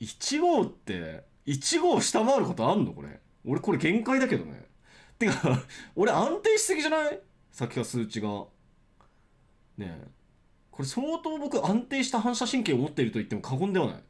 1号って、1号下回ることあんのこれ。俺これ限界だけどね。てか、俺安定しすぎじゃない先が数値が。ねえ。これ相当僕安定した反射神経を持っていると言っても過言ではない。